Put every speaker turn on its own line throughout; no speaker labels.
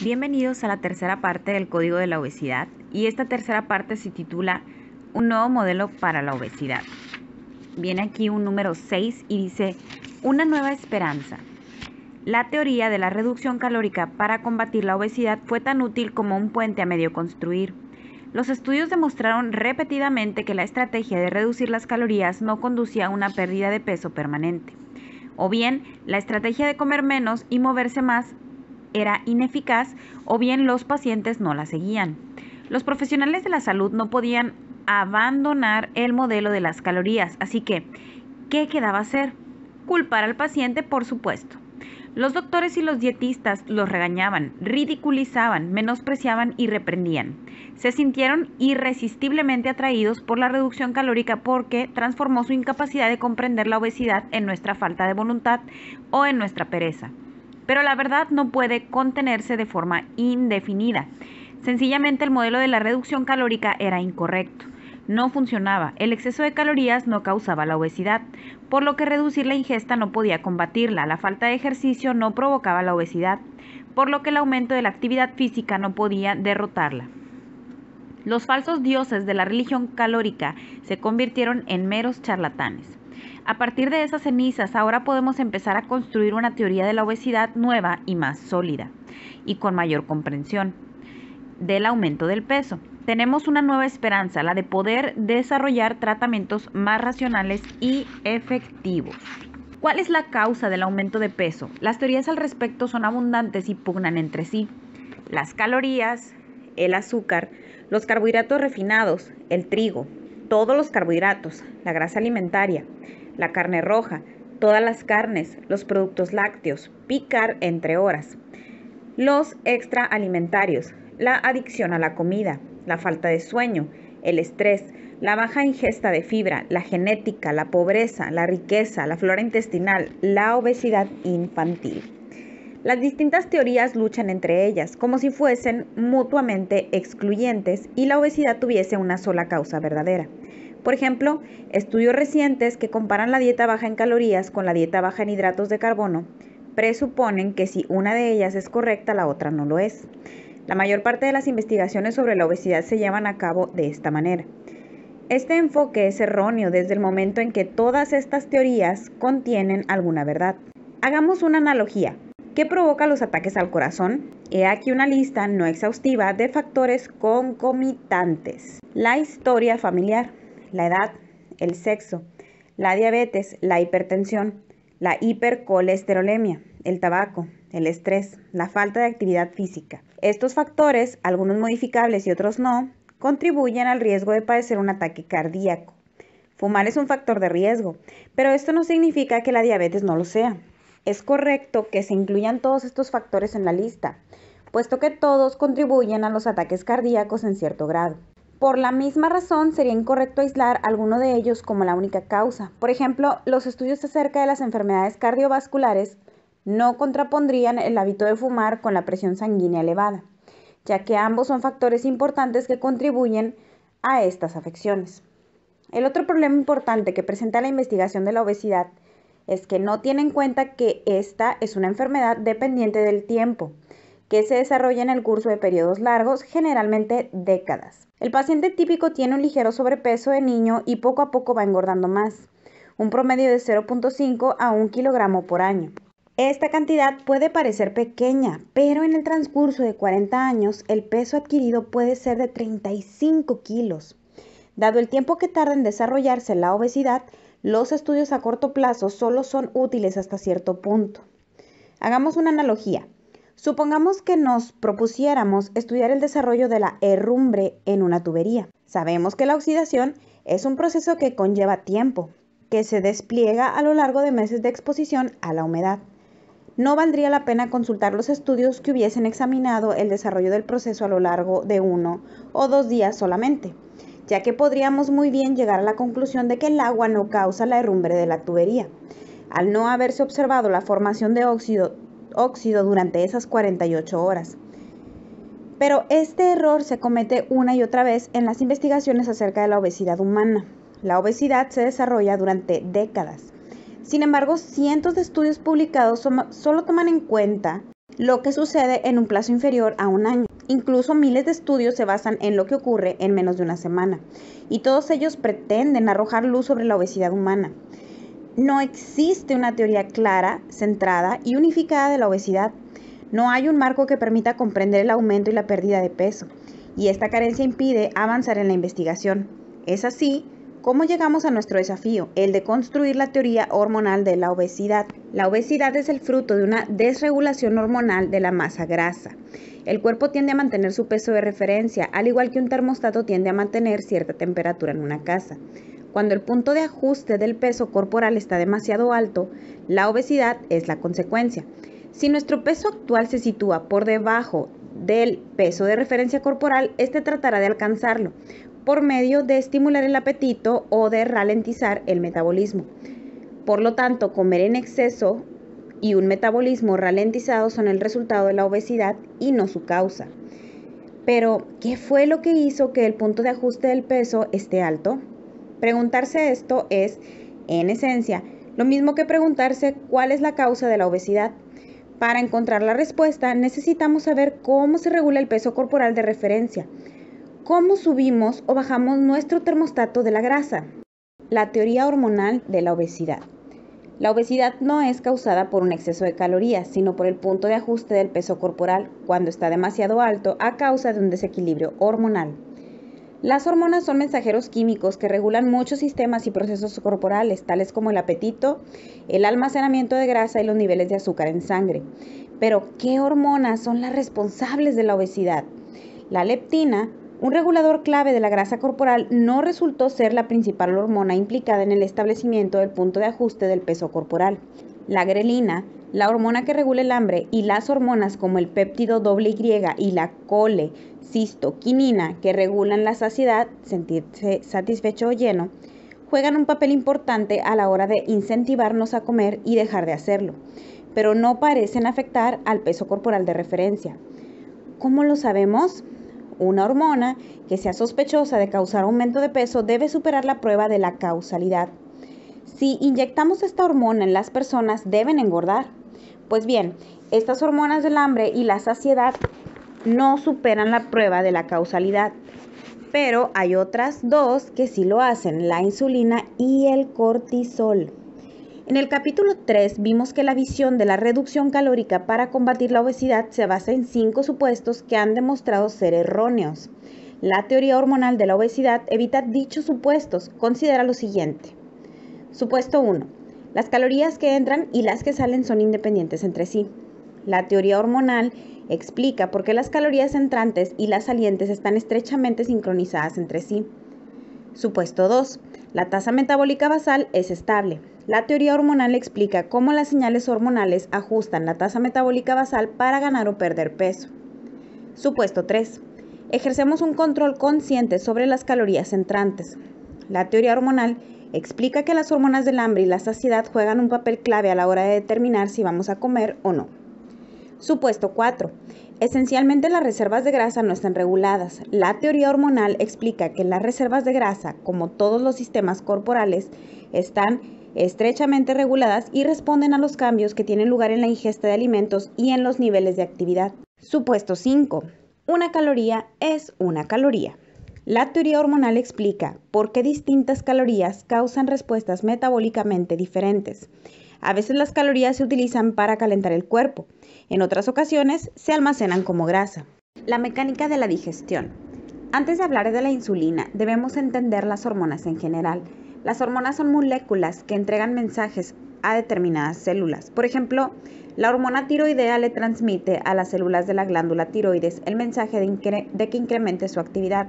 Bienvenidos a la tercera parte del Código de la Obesidad y esta tercera parte se titula Un nuevo modelo para la obesidad. Viene aquí un número 6 y dice Una nueva esperanza. La teoría de la reducción calórica para combatir la obesidad fue tan útil como un puente a medio construir. Los estudios demostraron repetidamente que la estrategia de reducir las calorías no conducía a una pérdida de peso permanente. O bien, la estrategia de comer menos y moverse más era ineficaz o bien los pacientes no la seguían. Los profesionales de la salud no podían abandonar el modelo de las calorías, así que, ¿qué quedaba hacer? Culpar al paciente, por supuesto. Los doctores y los dietistas los regañaban, ridiculizaban, menospreciaban y reprendían. Se sintieron irresistiblemente atraídos por la reducción calórica porque transformó su incapacidad de comprender la obesidad en nuestra falta de voluntad o en nuestra pereza pero la verdad no puede contenerse de forma indefinida. Sencillamente el modelo de la reducción calórica era incorrecto. No funcionaba, el exceso de calorías no causaba la obesidad, por lo que reducir la ingesta no podía combatirla, la falta de ejercicio no provocaba la obesidad, por lo que el aumento de la actividad física no podía derrotarla. Los falsos dioses de la religión calórica se convirtieron en meros charlatanes. A partir de esas cenizas ahora podemos empezar a construir una teoría de la obesidad nueva y más sólida y con mayor comprensión del aumento del peso. Tenemos una nueva esperanza, la de poder desarrollar tratamientos más racionales y efectivos. ¿Cuál es la causa del aumento de peso? Las teorías al respecto son abundantes y pugnan entre sí. Las calorías, el azúcar, los carbohidratos refinados, el trigo, todos los carbohidratos, la grasa alimentaria, la carne roja, todas las carnes, los productos lácteos, picar entre horas, los extraalimentarios, la adicción a la comida, la falta de sueño, el estrés, la baja ingesta de fibra, la genética, la pobreza, la riqueza, la flora intestinal, la obesidad infantil. Las distintas teorías luchan entre ellas, como si fuesen mutuamente excluyentes y la obesidad tuviese una sola causa verdadera. Por ejemplo, estudios recientes que comparan la dieta baja en calorías con la dieta baja en hidratos de carbono presuponen que si una de ellas es correcta, la otra no lo es. La mayor parte de las investigaciones sobre la obesidad se llevan a cabo de esta manera. Este enfoque es erróneo desde el momento en que todas estas teorías contienen alguna verdad. Hagamos una analogía. ¿Qué provoca los ataques al corazón? He aquí una lista no exhaustiva de factores concomitantes. La historia familiar, la edad, el sexo, la diabetes, la hipertensión, la hipercolesterolemia, el tabaco, el estrés, la falta de actividad física. Estos factores, algunos modificables y otros no, contribuyen al riesgo de padecer un ataque cardíaco. Fumar es un factor de riesgo, pero esto no significa que la diabetes no lo sea es correcto que se incluyan todos estos factores en la lista, puesto que todos contribuyen a los ataques cardíacos en cierto grado. Por la misma razón, sería incorrecto aislar alguno de ellos como la única causa. Por ejemplo, los estudios acerca de las enfermedades cardiovasculares no contrapondrían el hábito de fumar con la presión sanguínea elevada, ya que ambos son factores importantes que contribuyen a estas afecciones. El otro problema importante que presenta la investigación de la obesidad es que no tiene en cuenta que esta es una enfermedad dependiente del tiempo, que se desarrolla en el curso de periodos largos, generalmente décadas. El paciente típico tiene un ligero sobrepeso de niño y poco a poco va engordando más, un promedio de 0.5 a 1 kilogramo por año. Esta cantidad puede parecer pequeña, pero en el transcurso de 40 años el peso adquirido puede ser de 35 kilos. Dado el tiempo que tarda en desarrollarse la obesidad, los estudios a corto plazo solo son útiles hasta cierto punto. Hagamos una analogía. Supongamos que nos propusiéramos estudiar el desarrollo de la herrumbre en una tubería. Sabemos que la oxidación es un proceso que conlleva tiempo, que se despliega a lo largo de meses de exposición a la humedad. No valdría la pena consultar los estudios que hubiesen examinado el desarrollo del proceso a lo largo de uno o dos días solamente ya que podríamos muy bien llegar a la conclusión de que el agua no causa la herrumbre de la tubería. Al no haberse observado la formación de óxido, óxido durante esas 48 horas. Pero este error se comete una y otra vez en las investigaciones acerca de la obesidad humana. La obesidad se desarrolla durante décadas. Sin embargo, cientos de estudios publicados solo toman en cuenta lo que sucede en un plazo inferior a un año. Incluso miles de estudios se basan en lo que ocurre en menos de una semana y todos ellos pretenden arrojar luz sobre la obesidad humana. No existe una teoría clara, centrada y unificada de la obesidad. No hay un marco que permita comprender el aumento y la pérdida de peso, y esta carencia impide avanzar en la investigación. Es así ¿Cómo llegamos a nuestro desafío? El de construir la teoría hormonal de la obesidad. La obesidad es el fruto de una desregulación hormonal de la masa grasa. El cuerpo tiende a mantener su peso de referencia, al igual que un termostato tiende a mantener cierta temperatura en una casa. Cuando el punto de ajuste del peso corporal está demasiado alto, la obesidad es la consecuencia. Si nuestro peso actual se sitúa por debajo del peso de referencia corporal, este tratará de alcanzarlo, por medio de estimular el apetito o de ralentizar el metabolismo. Por lo tanto, comer en exceso y un metabolismo ralentizado son el resultado de la obesidad y no su causa. Pero, ¿qué fue lo que hizo que el punto de ajuste del peso esté alto? Preguntarse esto es, en esencia, lo mismo que preguntarse cuál es la causa de la obesidad. Para encontrar la respuesta necesitamos saber cómo se regula el peso corporal de referencia, cómo subimos o bajamos nuestro termostato de la grasa. La teoría hormonal de la obesidad. La obesidad no es causada por un exceso de calorías, sino por el punto de ajuste del peso corporal cuando está demasiado alto a causa de un desequilibrio hormonal. Las hormonas son mensajeros químicos que regulan muchos sistemas y procesos corporales, tales como el apetito, el almacenamiento de grasa y los niveles de azúcar en sangre. Pero, ¿qué hormonas son las responsables de la obesidad? La leptina un regulador clave de la grasa corporal no resultó ser la principal hormona implicada en el establecimiento del punto de ajuste del peso corporal. La grelina, la hormona que regula el hambre, y las hormonas como el péptido doble Y y la colecistoquinina, que regulan la saciedad, sentirse satisfecho o lleno, juegan un papel importante a la hora de incentivarnos a comer y dejar de hacerlo, pero no parecen afectar al peso corporal de referencia. ¿Cómo lo sabemos? una hormona que sea sospechosa de causar aumento de peso debe superar la prueba de la causalidad. Si inyectamos esta hormona en las personas, deben engordar. Pues bien, estas hormonas del hambre y la saciedad no superan la prueba de la causalidad, pero hay otras dos que sí lo hacen, la insulina y el cortisol. En el capítulo 3 vimos que la visión de la reducción calórica para combatir la obesidad se basa en cinco supuestos que han demostrado ser erróneos. La teoría hormonal de la obesidad evita dichos supuestos. Considera lo siguiente. Supuesto 1. Las calorías que entran y las que salen son independientes entre sí. La teoría hormonal explica por qué las calorías entrantes y las salientes están estrechamente sincronizadas entre sí. Supuesto 2. La tasa metabólica basal es estable. La teoría hormonal explica cómo las señales hormonales ajustan la tasa metabólica basal para ganar o perder peso. Supuesto 3. Ejercemos un control consciente sobre las calorías entrantes. La teoría hormonal explica que las hormonas del hambre y la saciedad juegan un papel clave a la hora de determinar si vamos a comer o no. Supuesto 4. Esencialmente las reservas de grasa no están reguladas. La teoría hormonal explica que las reservas de grasa, como todos los sistemas corporales, están estrechamente reguladas y responden a los cambios que tienen lugar en la ingesta de alimentos y en los niveles de actividad. Supuesto 5. Una caloría es una caloría. La teoría hormonal explica por qué distintas calorías causan respuestas metabólicamente diferentes. A veces las calorías se utilizan para calentar el cuerpo, en otras ocasiones se almacenan como grasa. La mecánica de la digestión. Antes de hablar de la insulina, debemos entender las hormonas en general. Las hormonas son moléculas que entregan mensajes a determinadas células. Por ejemplo, la hormona tiroidea le transmite a las células de la glándula tiroides el mensaje de, que incremente su actividad,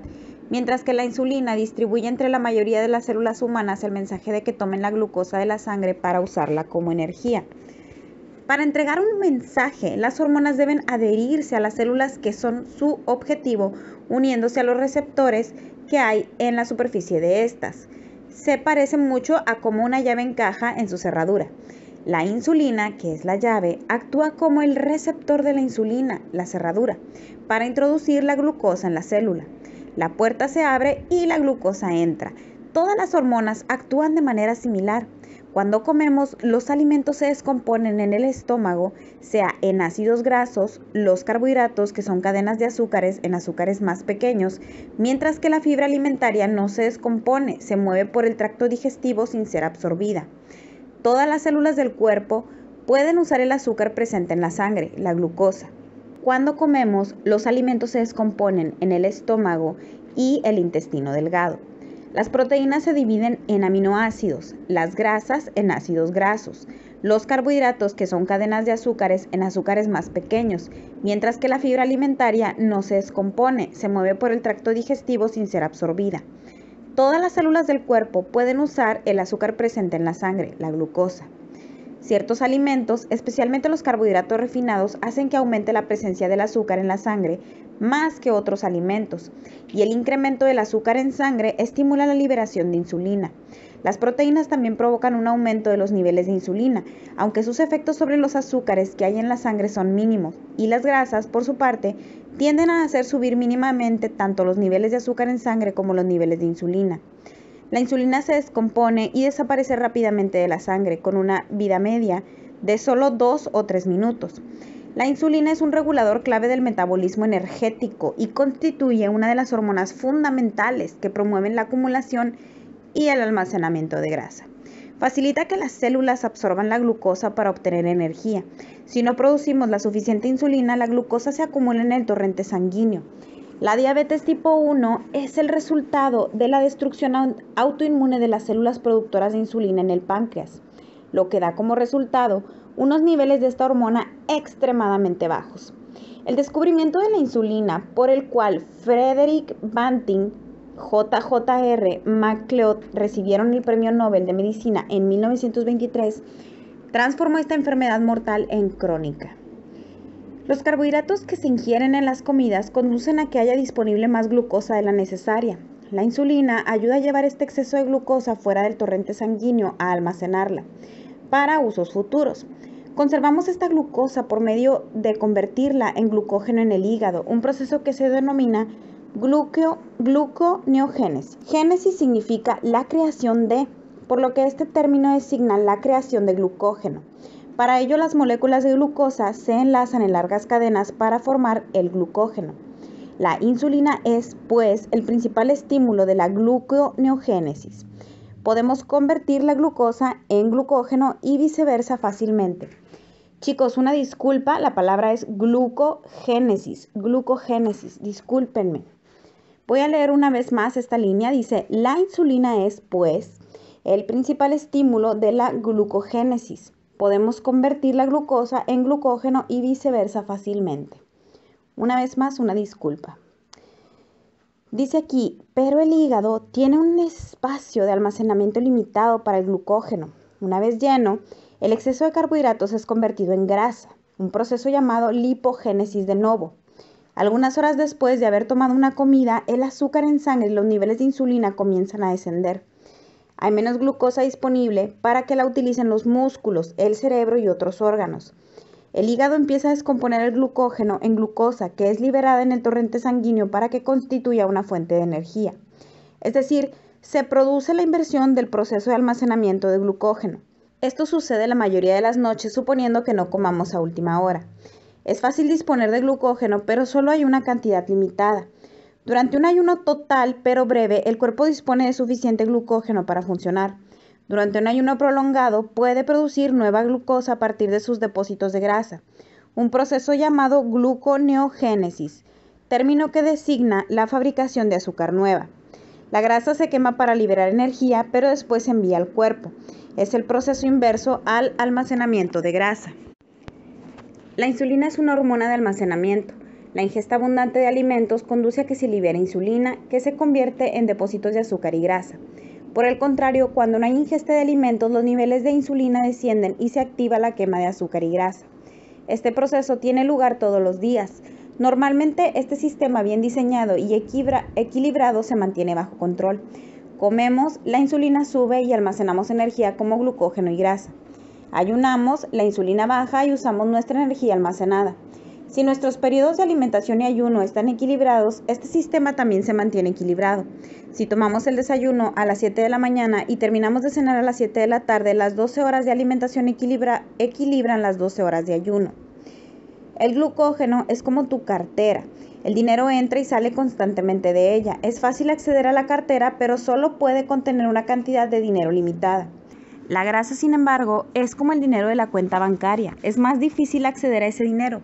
mientras que la insulina distribuye entre la mayoría de las células humanas el mensaje de que tomen la glucosa de la sangre para usarla como energía. Para entregar un mensaje, las hormonas deben adherirse a las células que son su objetivo, uniéndose a los receptores que hay en la superficie de estas se parece mucho a cómo una llave encaja en su cerradura. La insulina, que es la llave, actúa como el receptor de la insulina, la cerradura, para introducir la glucosa en la célula. La puerta se abre y la glucosa entra. Todas las hormonas actúan de manera similar. Cuando comemos, los alimentos se descomponen en el estómago, sea en ácidos grasos, los carbohidratos, que son cadenas de azúcares, en azúcares más pequeños, mientras que la fibra alimentaria no se descompone, se mueve por el tracto digestivo sin ser absorbida. Todas las células del cuerpo pueden usar el azúcar presente en la sangre, la glucosa. Cuando comemos, los alimentos se descomponen en el estómago y el intestino delgado. Las proteínas se dividen en aminoácidos, las grasas en ácidos grasos, los carbohidratos, que son cadenas de azúcares, en azúcares más pequeños, mientras que la fibra alimentaria no se descompone, se mueve por el tracto digestivo sin ser absorbida. Todas las células del cuerpo pueden usar el azúcar presente en la sangre, la glucosa. Ciertos alimentos, especialmente los carbohidratos refinados, hacen que aumente la presencia del azúcar en la sangre más que otros alimentos, y el incremento del azúcar en sangre estimula la liberación de insulina. Las proteínas también provocan un aumento de los niveles de insulina, aunque sus efectos sobre los azúcares que hay en la sangre son mínimos, y las grasas, por su parte, tienden a hacer subir mínimamente tanto los niveles de azúcar en sangre como los niveles de insulina. La insulina se descompone y desaparece rápidamente de la sangre con una vida media de solo 2 o 3 minutos. La insulina es un regulador clave del metabolismo energético y constituye una de las hormonas fundamentales que promueven la acumulación y el almacenamiento de grasa. Facilita que las células absorban la glucosa para obtener energía. Si no producimos la suficiente insulina, la glucosa se acumula en el torrente sanguíneo la diabetes tipo 1 es el resultado de la destrucción autoinmune de las células productoras de insulina en el páncreas, lo que da como resultado unos niveles de esta hormona extremadamente bajos. El descubrimiento de la insulina, por el cual Frederick Banting, JJR, MacLeod recibieron el Premio Nobel de Medicina en 1923, transformó esta enfermedad mortal en crónica. Los carbohidratos que se ingieren en las comidas conducen a que haya disponible más glucosa de la necesaria. La insulina ayuda a llevar este exceso de glucosa fuera del torrente sanguíneo a almacenarla para usos futuros. Conservamos esta glucosa por medio de convertirla en glucógeno en el hígado, un proceso que se denomina gluconeogenesis. gluconeogénesis. Génesis significa la creación de, por lo que este término designa la creación de glucógeno. Para ello las moléculas de glucosa se enlazan en largas cadenas para formar el glucógeno. La insulina es, pues, el principal estímulo de la gluconeogénesis. Podemos convertir la glucosa en glucógeno y viceversa fácilmente. Chicos, una disculpa, la palabra es glucogénesis, glucogénesis, discúlpenme. Voy a leer una vez más esta línea, dice, la insulina es, pues, el principal estímulo de la glucogénesis. Podemos convertir la glucosa en glucógeno y viceversa fácilmente. Una vez más, una disculpa. Dice aquí, pero el hígado tiene un espacio de almacenamiento limitado para el glucógeno. Una vez lleno, el exceso de carbohidratos es convertido en grasa, un proceso llamado lipogénesis de novo. Algunas horas después de haber tomado una comida, el azúcar en sangre y los niveles de insulina comienzan a descender. Hay menos glucosa disponible para que la utilicen los músculos, el cerebro y otros órganos. El hígado empieza a descomponer el glucógeno en glucosa que es liberada en el torrente sanguíneo para que constituya una fuente de energía. Es decir, se produce la inversión del proceso de almacenamiento de glucógeno. Esto sucede la mayoría de las noches suponiendo que no comamos a última hora. Es fácil disponer de glucógeno, pero solo hay una cantidad limitada. Durante un ayuno total pero breve, el cuerpo dispone de suficiente glucógeno para funcionar. Durante un ayuno prolongado puede producir nueva glucosa a partir de sus depósitos de grasa, un proceso llamado gluconeogénesis, término que designa la fabricación de azúcar nueva. La grasa se quema para liberar energía, pero después se envía al cuerpo. Es el proceso inverso al almacenamiento de grasa. La insulina es una hormona de almacenamiento. La ingesta abundante de alimentos conduce a que se libera insulina, que se convierte en depósitos de azúcar y grasa. Por el contrario, cuando no hay ingesta de alimentos, los niveles de insulina descienden y se activa la quema de azúcar y grasa. Este proceso tiene lugar todos los días. Normalmente este sistema bien diseñado y equilibrado se mantiene bajo control. Comemos, la insulina sube y almacenamos energía como glucógeno y grasa. Ayunamos, la insulina baja y usamos nuestra energía almacenada. Si nuestros periodos de alimentación y ayuno están equilibrados, este sistema también se mantiene equilibrado. Si tomamos el desayuno a las 7 de la mañana y terminamos de cenar a las 7 de la tarde, las 12 horas de alimentación equilibran las 12 horas de ayuno. El glucógeno es como tu cartera. El dinero entra y sale constantemente de ella. Es fácil acceder a la cartera, pero solo puede contener una cantidad de dinero limitada. La grasa, sin embargo, es como el dinero de la cuenta bancaria. Es más difícil acceder a ese dinero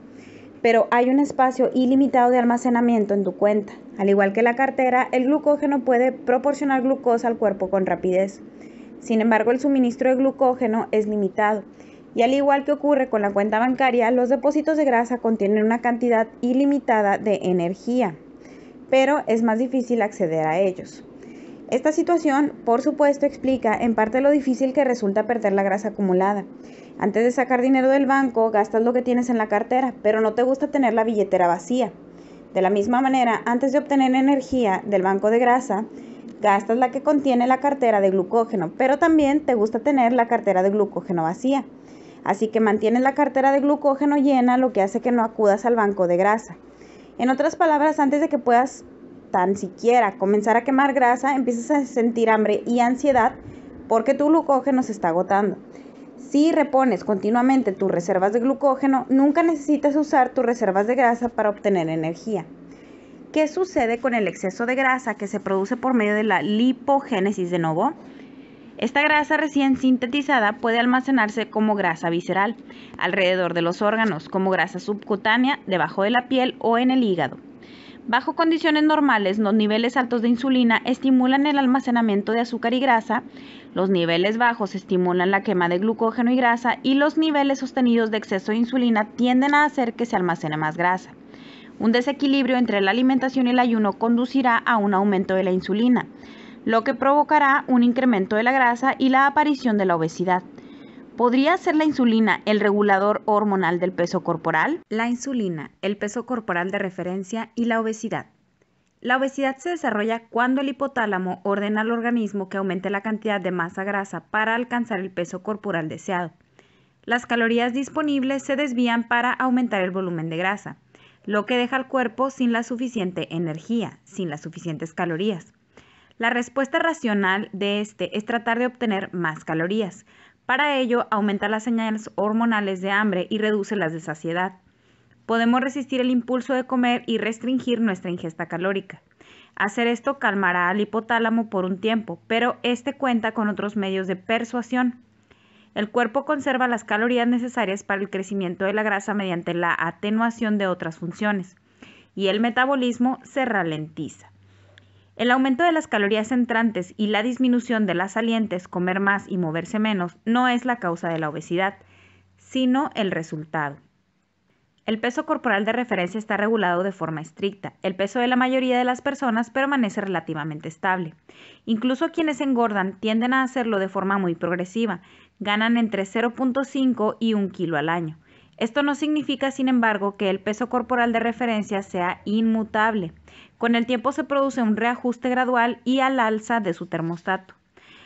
pero hay un espacio ilimitado de almacenamiento en tu cuenta. Al igual que la cartera, el glucógeno puede proporcionar glucosa al cuerpo con rapidez. Sin embargo, el suministro de glucógeno es limitado. Y al igual que ocurre con la cuenta bancaria, los depósitos de grasa contienen una cantidad ilimitada de energía, pero es más difícil acceder a ellos. Esta situación, por supuesto, explica en parte lo difícil que resulta perder la grasa acumulada. Antes de sacar dinero del banco, gastas lo que tienes en la cartera, pero no te gusta tener la billetera vacía. De la misma manera, antes de obtener energía del banco de grasa, gastas la que contiene la cartera de glucógeno, pero también te gusta tener la cartera de glucógeno vacía. Así que mantienes la cartera de glucógeno llena, lo que hace que no acudas al banco de grasa. En otras palabras, antes de que puedas tan siquiera comenzar a quemar grasa, empiezas a sentir hambre y ansiedad porque tu glucógeno se está agotando. Si repones continuamente tus reservas de glucógeno, nunca necesitas usar tus reservas de grasa para obtener energía. ¿Qué sucede con el exceso de grasa que se produce por medio de la lipogénesis de novo? Esta grasa recién sintetizada puede almacenarse como grasa visceral, alrededor de los órganos, como grasa subcutánea, debajo de la piel o en el hígado. Bajo condiciones normales, los niveles altos de insulina estimulan el almacenamiento de azúcar y grasa, los niveles bajos estimulan la quema de glucógeno y grasa y los niveles sostenidos de exceso de insulina tienden a hacer que se almacene más grasa. Un desequilibrio entre la alimentación y el ayuno conducirá a un aumento de la insulina, lo que provocará un incremento de la grasa y la aparición de la obesidad. ¿Podría ser la insulina el regulador hormonal del peso corporal? La insulina, el peso corporal de referencia y la obesidad. La obesidad se desarrolla cuando el hipotálamo ordena al organismo que aumente la cantidad de masa grasa para alcanzar el peso corporal deseado. Las calorías disponibles se desvían para aumentar el volumen de grasa, lo que deja al cuerpo sin la suficiente energía, sin las suficientes calorías. La respuesta racional de este es tratar de obtener más calorías, para ello, aumenta las señales hormonales de hambre y reduce las de saciedad. Podemos resistir el impulso de comer y restringir nuestra ingesta calórica. Hacer esto calmará al hipotálamo por un tiempo, pero este cuenta con otros medios de persuasión. El cuerpo conserva las calorías necesarias para el crecimiento de la grasa mediante la atenuación de otras funciones y el metabolismo se ralentiza. El aumento de las calorías entrantes y la disminución de las salientes, comer más y moverse menos, no es la causa de la obesidad, sino el resultado. El peso corporal de referencia está regulado de forma estricta. El peso de la mayoría de las personas permanece relativamente estable. Incluso quienes engordan tienden a hacerlo de forma muy progresiva. Ganan entre 0.5 y 1 kilo al año. Esto no significa, sin embargo, que el peso corporal de referencia sea inmutable. Con el tiempo se produce un reajuste gradual y al alza de su termostato.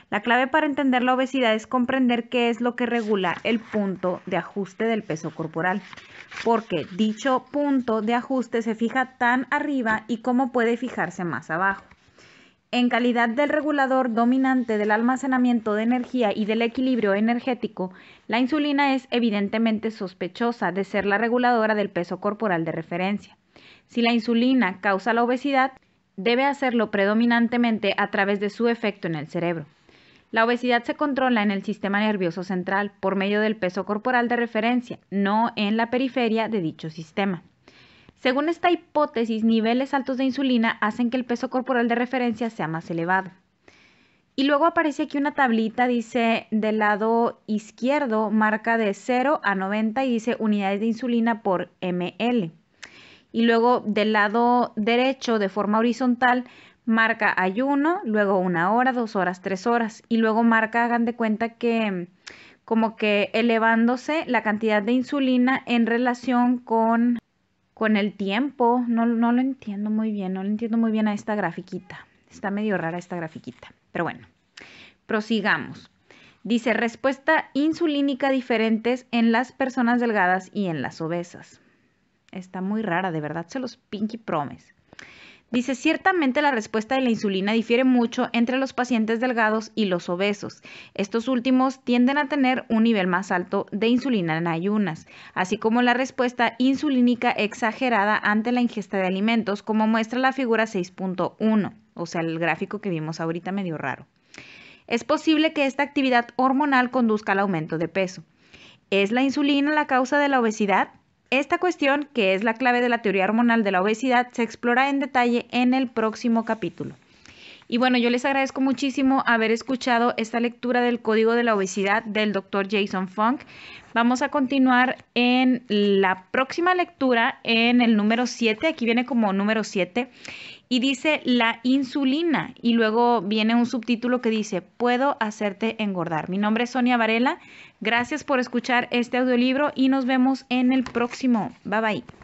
La clave para entender la obesidad es comprender qué es lo que regula el punto de ajuste del peso corporal, porque dicho punto de ajuste se fija tan arriba y cómo puede fijarse más abajo en calidad del regulador dominante del almacenamiento de energía y del equilibrio energético, la insulina es evidentemente sospechosa de ser la reguladora del peso corporal de referencia. Si la insulina causa la obesidad, debe hacerlo predominantemente a través de su efecto en el cerebro. La obesidad se controla en el sistema nervioso central por medio del peso corporal de referencia, no en la periferia de dicho sistema. Según esta hipótesis, niveles altos de insulina hacen que el peso corporal de referencia sea más elevado. Y luego aparece aquí una tablita, dice del lado izquierdo, marca de 0 a 90 y dice unidades de insulina por ml. Y luego del lado derecho, de forma horizontal, marca ayuno, luego una hora, dos horas, tres horas. Y luego marca, hagan de cuenta que como que elevándose la cantidad de insulina en relación con con el tiempo, no, no lo entiendo muy bien, no lo entiendo muy bien a esta grafiquita. Está medio rara esta grafiquita, pero bueno, prosigamos. Dice, respuesta insulínica diferentes en las personas delgadas y en las obesas. Está muy rara, de verdad, se los pinky promes. Dice, ciertamente la respuesta de la insulina difiere mucho entre los pacientes delgados y los obesos. Estos últimos tienden a tener un nivel más alto de insulina en ayunas, así como la respuesta insulínica exagerada ante la ingesta de alimentos, como muestra la figura 6.1, o sea, el gráfico que vimos ahorita medio raro. Es posible que esta actividad hormonal conduzca al aumento de peso. ¿Es la insulina la causa de la obesidad? Esta cuestión, que es la clave de la teoría hormonal de la obesidad, se explora en detalle en el próximo capítulo. Y bueno, yo les agradezco muchísimo haber escuchado esta lectura del Código de la Obesidad del doctor Jason Funk. Vamos a continuar en la próxima lectura en el número 7, aquí viene como número 7, y dice la insulina y luego viene un subtítulo que dice puedo hacerte engordar. Mi nombre es Sonia Varela, gracias por escuchar este audiolibro y nos vemos en el próximo. Bye bye.